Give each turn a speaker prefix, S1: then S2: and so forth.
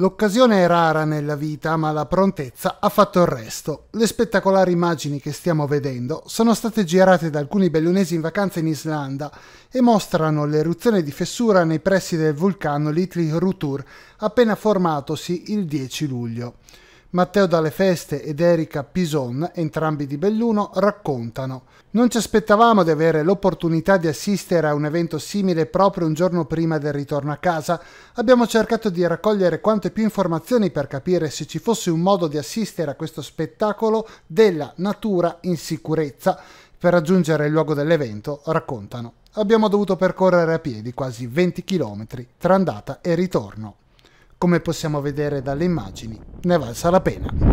S1: L'occasione è rara nella vita, ma la prontezza ha fatto il resto. Le spettacolari immagini che stiamo vedendo sono state girate da alcuni bellunesi in vacanza in Islanda e mostrano l'eruzione di fessura nei pressi del vulcano Little Rutur, appena formatosi il 10 luglio. Matteo Dalle Feste ed Erika Pison, entrambi di Belluno, raccontano. Non ci aspettavamo di avere l'opportunità di assistere a un evento simile proprio un giorno prima del ritorno a casa. Abbiamo cercato di raccogliere quante più informazioni per capire se ci fosse un modo di assistere a questo spettacolo della natura in sicurezza. Per raggiungere il luogo dell'evento, raccontano, abbiamo dovuto percorrere a piedi quasi 20 km tra andata e ritorno come possiamo vedere dalle immagini, ne valsa la pena.